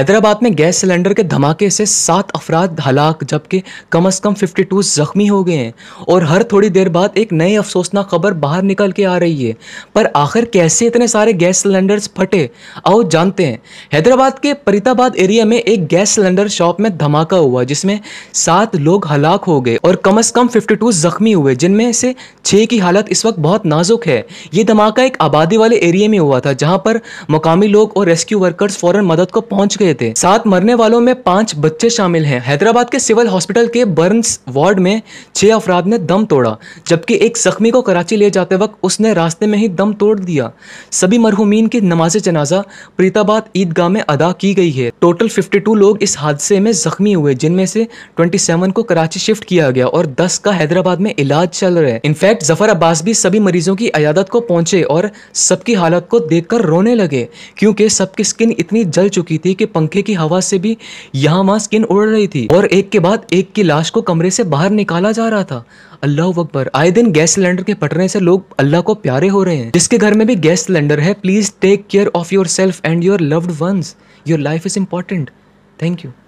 हैदराबाद में gas cylinder के धमाके से सात अफराद हलाक जबकि कम अज़ कम 52 जख्मी हो गए हैं और हर थोड़ी देर बाद एक नई अफसोसनाक खबर बाहर निकल के आ रही है पर आखिर कैसे इतने सारे गैस सिलेंडर्स फटे आओ जानते हैं हैदराबाद के परिताबाद एरिया में एक गैस सिलेंडर शॉप में धमाका हुआ जिसमें सात लोग हलाक हो गए और कम अज़ कम टू जख्मी हुए जिनमें से छः की हालत इस वक्त बहुत नाजुक है ये धमाका एक आबादी वाले एरिया में हुआ था जहाँ पर मकामी लोग और रेस्क्यू वर्कर्स फ़ौरन मदद को पहुँच गए थे सात मरने वालों में पांच बच्चे शामिल हैं हैदराबाद के सिविल हॉस्पिटल के बर्न्स वार्ड में छह अफराध ने दम तोड़ा जबकि एक जख्मी को कराची ले जाते वक्त उसने रास्ते में ही दम तोड़ दिया सभी मरहुमीन की नमाज जनाजा प्रीताबाद ईदगाह में अदा की गई है टोटल फिफ्टी लोग इस हादसे में जख्मी हुए जिनमें से ट्वेंटी को कराची शिफ्ट किया गया और दस का हैदराबाद में इलाज चल रहे इनफैक्ट जफर अब्बास भी सभी मरीजों की अयादत को पहुंचे और सबकी हालत को देखकर रोने लगे क्योंकि सबकी स्किन इतनी जल चुकी थी कि पंखे की हवा से भी यहाँ वहाँ स्किन उड़ रही थी और एक के बाद एक की लाश को कमरे से बाहर निकाला जा रहा था अल्लाह अकबर आए दिन गैस सिलेंडर के पटने से लोग अल्लाह को प्यारे हो रहे हैं जिसके घर में भी गैस सिलेंडर है please take care of yourself and your loved ones your life is important thank you